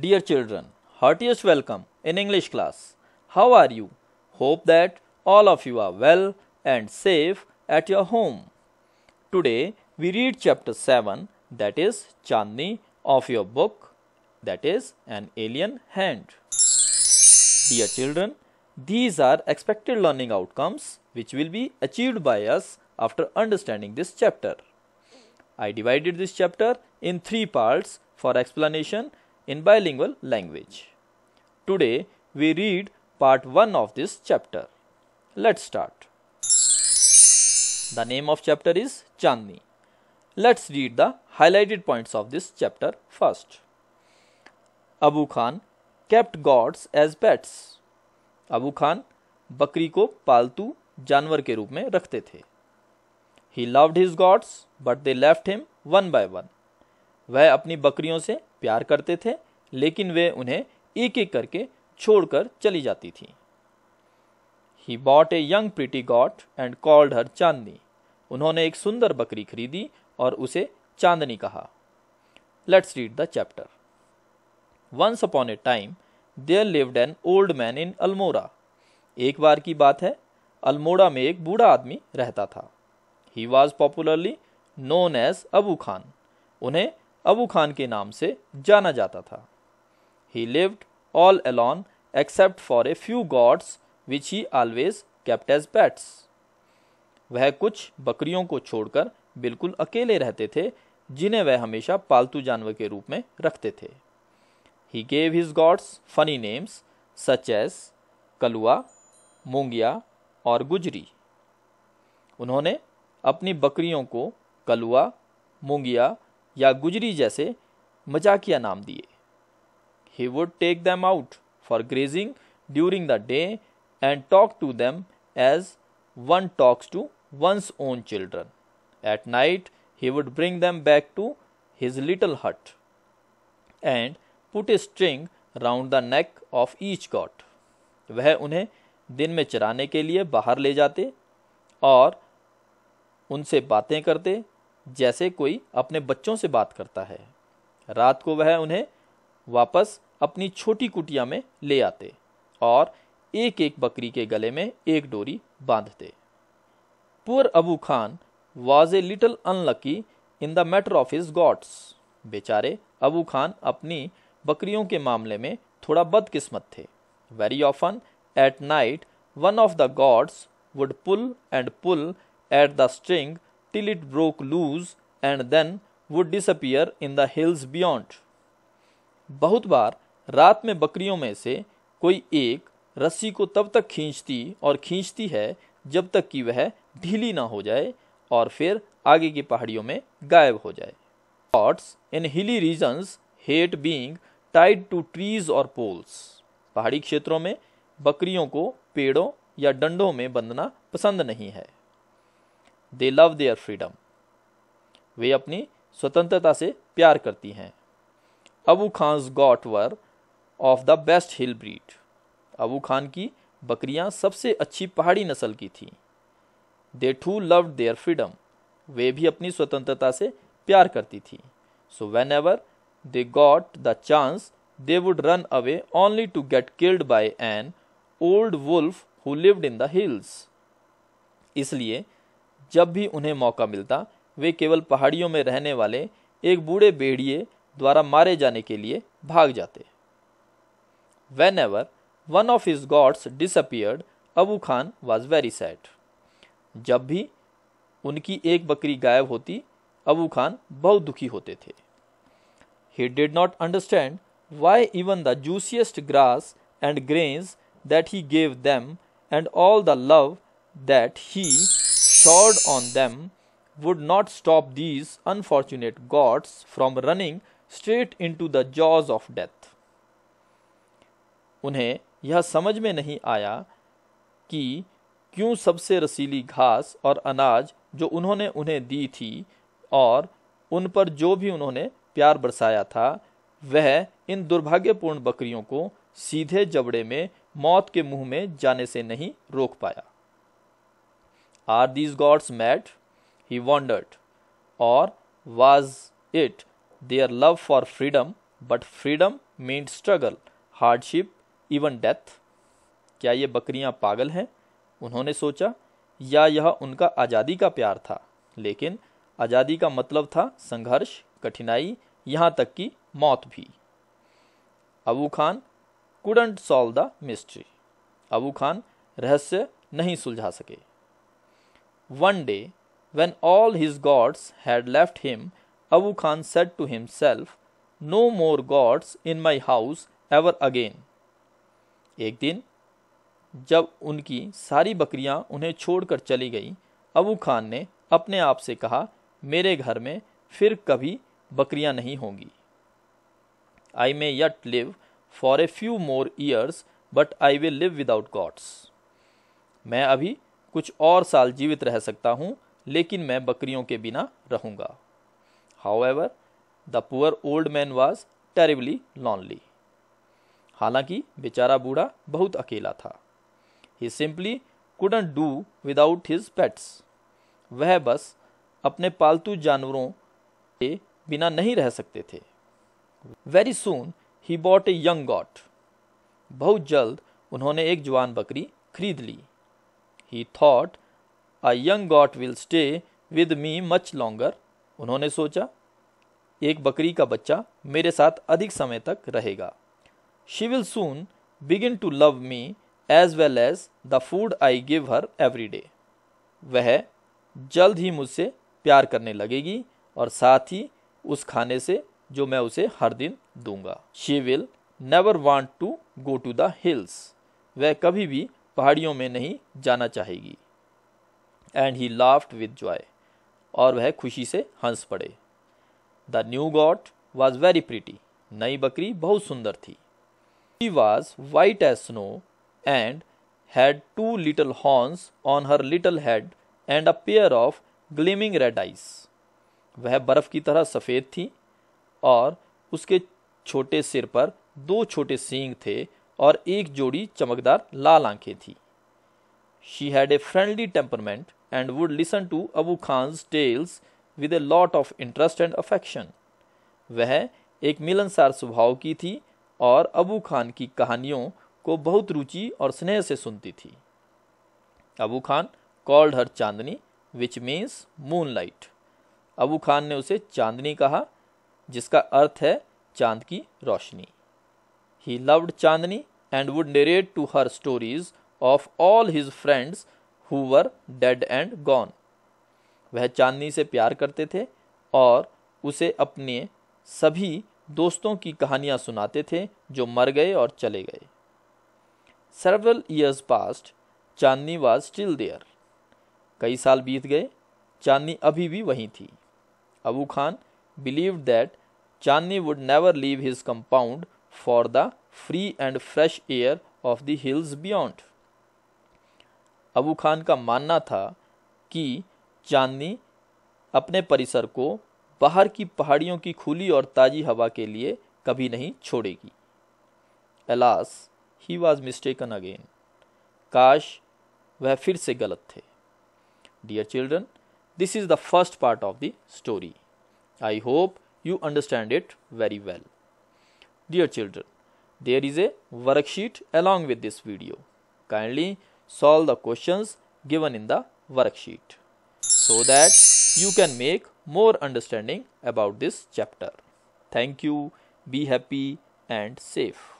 Dear children, heartiest welcome in English class. How are you? Hope that all of you are well and safe at your home. Today we read chapter 7 that is Chandni of your book that is An Alien Hand. Dear children, these are expected learning outcomes which will be achieved by us after understanding this chapter. I divided this chapter in three parts for explanation in bilingual language. Today we read part 1 of this chapter. Let's start. The name of chapter is Chandni. Let's read the highlighted points of this chapter first. Abu Khan kept gods as pets. Abu Khan बकरी को पालतू जानवर के रूप में रखते थे he loved his goats but they left him one by one वह अपनी बकरियों से प्यार करते थे लेकिन वे उन्हें एक एक करके छोड़कर चली जाती थी he bought a young pretty goat and called her Chandni उन्होंने एक सुंदर बकरी खरीदी और उसे चांदनी कहा let's read the chapter once upon a time there lived an old man in Almora एक बार की बात है अल्मोड़ा में एक बूढ़ा आदमी रहता था he was popularly known as Abu Khan उन्हें अबू खान के नाम से जाना जाता था he lived all alone except for a few goats which he always as pets वह कुछ बकरियों को छोड़कर बिल्कुल अकेले रहते थे जिन्हें वह हमेशा पालतू जानवर के रूप में रखते थे he gave his goats funny names such as Kalua Moongiya और गुजरी उन्होंने अपनी बकरियों को कलुआ मूंगिया या गुजरी जैसे मजाकिया नाम दिए he would take them out for grazing during the day and talk to them as one talks to one's own children at night he would bring them back to his little hut and put a string round the neck of each goat वह उन्हें दिन में चराने के लिए बाहर ले जाते और उनसे बातें करते जैसे कोई अपने बच्चों से बात करता है रात को वह उन्हें वापस अपनी छोटी कुटिया में ले आते और एक एक बकरी के गले में एक डोरी बांधते poor Abu Khan was a little unlucky in the matter of his goats बेचारे अबू खान अपनी बकरियों के मामले में थोड़ा बदकिस्मत थे very often at night one of the goats would pull and pull at the string till it broke loose and then would disappear in the hills beyond. बहुत बार रात में बकरियों में से कोई एक रस्सी को तब तक खींचती और खींचती है जब तक कि वह ढीली ना हो जाए और फिर आगे की पहाड़ियों में गायब हो जाए pots in hilly regions hate being tied to trees और पोल्स पहाड़ी क्षेत्रों में बकरियों को पेड़ों या डंडों में बंधना पसंद नहीं है दे लव देयर फ्रीडम वे अपनी स्वतंत्रता से प्यार करती हैं Abu Khan goat were of the best hill breed Abu Khan की बकरियां सबसे अच्छी पहाड़ी नस्ल की थी they too love their freedom वे भी अपनी स्वतंत्रता से प्यार करती थी so whenever they got the chance they would run away only to get killed by an old wolf who lived in the hills इसलिए जब भी उन्हें मौका मिलता वे केवल पहाड़ियों में रहने वाले एक बूढ़े बेड़िए द्वारा मारे जाने के लिए भाग जाते whenever one of his goats disappeared Abu Khan was very sad जब भी उनकी एक बकरी गायब होती अबू खान बहुत दुखी होते थे he did not understand why even the juiciest grass and grains that he gave them and all the love that he showered on them would not stop these unfortunate gods from running straight into the jaws of death. उन्हें यह समझ में नहीं आया कि क्यों सबसे रसीली घास और अनाज जो उन्होंने उन्हें दी थी और उन पर जो भी उन्होंने प्यार बरसाया था वह इन दुर्भाग्यपूर्ण बकरियों को सीधे जबड़े में मौत के मुंह में जाने से नहीं रोक पाया are these goats mad he wondered or was it their love for freedom but freedom mean struggle hardship even death क्या ये बकरियां पागल हैं उन्होंने सोचा या यह उनका आज़ादी का प्यार था लेकिन आज़ादी का मतलब था संघर्ष कठिनाई यहाँ तक कि मौत भी Abu Khan couldn't solve the mystery Abu Khan रहस्य नहीं सुलझा सके One day, when all his gods had left him, Abu Khan said to himself, No more gods in my house ever again. एक दिन जब उनकी सारी बकरियां उन्हें छोड़कर चली गई अबू खान ने अपने आप से कहा मेरे घर में फिर कभी बकरियां नहीं होंगी I may yet live for a few more years but I will live without goats मैं अभी कुछ और साल जीवित रह सकता हूँ लेकिन मैं बकरियों के बिना रहूँगा however the poor old man was terribly lonely हालांकि बेचारा बूढ़ा बहुत अकेला था he simply couldn't do without his pets वह बस अपने पालतू जानवरों के बिना नहीं रह सकते थे very soon he bought a young goat बहुत जल्द उन्होंने एक जवान बकरी खरीद ली he thought a young goat will stay with me much longer उन्होंने सोचा एक बकरी का बच्चा मेरे साथ अधिक समय तक रहेगा she will soon begin to love me as well as the food I give her every day वह जल्द ही मुझसे प्यार करने लगेगी और साथ ही उस खाने से जो मैं उसे हर दिन दूंगा she will never want to go to the hills वह कभी भी पहाड़ियों में नहीं जाना चाहेगी and he laughed with joy और वह खुशी से हंस पड़े the new goat was very pretty नई बकरी बहुत सुंदर थी he was white as snow and had two little horns on her little head and a pair of gleaming red eyes वह बर्फ की तरह सफ़ेद थी और उसके छोटे सिर पर दो छोटे सींग थे और एक जोड़ी चमकदार लाल आंखें थी she had a friendly temperament and would listen to Abu Khan's tales with a lot of interest and affection वह एक मिलनसार स्वभाव की थी और अबू खान की कहानियों को बहुत रुचि और स्नेह से सुनती थी Abu Khan called her Chandni which means moonlight Abu Khan ने उसे चांदनी कहा जिसका अर्थ है चांद की रोशनी He loved Chandni and would narrate to her stories of all his friends who were dead and gone. वह चांदनी से प्यार करते थे और उसे अपने सभी दोस्तों की कहानियां सुनाते थे जो मर गए और चले गए several years passed Chandni was still there कई साल बीत गए चांदनी अभी भी वहीं थी Abu Khan believe that Chandni would never leave his compound for the free and fresh air of the hills beyond. Abu Khan का मानना था कि चांदनी अपने परिसर को बाहर की पहाड़ियों की खुली और ताज़ी हवा के लिए कभी नहीं छोड़ेगी alas he was mistaken again काश वह फिर से गलत थे dear children this is the first part of the story I hope you understand it very well Dear children, there is a worksheet along with this video. Kindly solve the questions given in the worksheet so that you can make more understanding about this chapter. Thank you, be happy and safe.